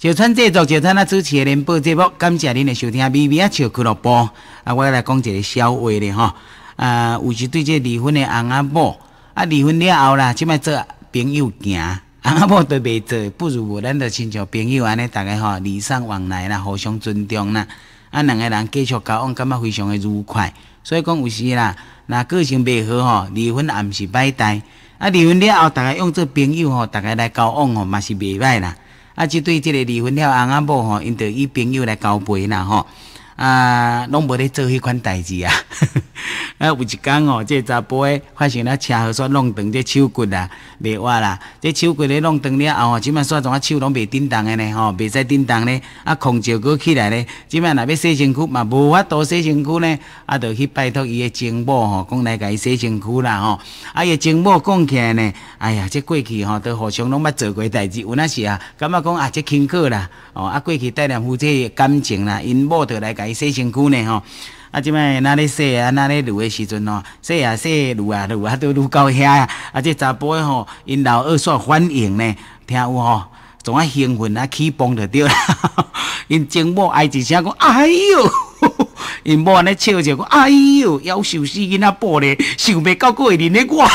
就川制作，就川那主持的联播节目，感谢您的收听咪咪啊笑俱乐部。啊，我来讲一个笑话咧吼。啊，有时对这离婚的阿公阿婆，啊离婚了后啦，即摆做朋友行，阿公阿婆都袂做，不如咱就亲像朋友安尼，大家吼礼尚往来啦，互相尊重啦。啊，两个人继续交往，感觉非常的愉快。所以讲有时啦，那个性袂好吼，离婚也毋是歹代，啊离婚了后，大家用做朋友吼，大家来交往吼，嘛是袂歹啦。啊，即对即个离婚了，翁仔某吼，因着以朋友来交陪呐吼，啊，拢无咧做迄款代志啊。啊，有一工哦，即查甫诶发生了车祸，煞弄断这手骨啦，袂活啦，即手骨咧弄断了后吼，即满煞种啊手拢袂振动的呢吼，袂使振动咧，啊，控照佫起来咧，即满若要洗身躯嘛，无法度洗身躯呢，啊，着去拜托伊诶郑某吼，讲来甲伊洗身躯啦吼，啊，伊郑某讲起来呢。哎呀，即过去吼，都互相拢捌做过代志。有那时啊，感觉讲啊，即轻课啦，哦啊过去带两夫妻感情啦，因某头来甲伊洗身躯呢吼。啊即摆哪咧洗啊哪咧撸的时阵哦，洗啊洗，撸啊撸啊都撸到遐啊。啊即查甫吼，因老二煞反应呢，听有吼，总啊兴奋啊气崩着着啦。因曾某爱一声讲，哎哟，因某安尼笑笑讲，哎哟，夭寿死囡仔啵嘞，想袂到佫会认得我。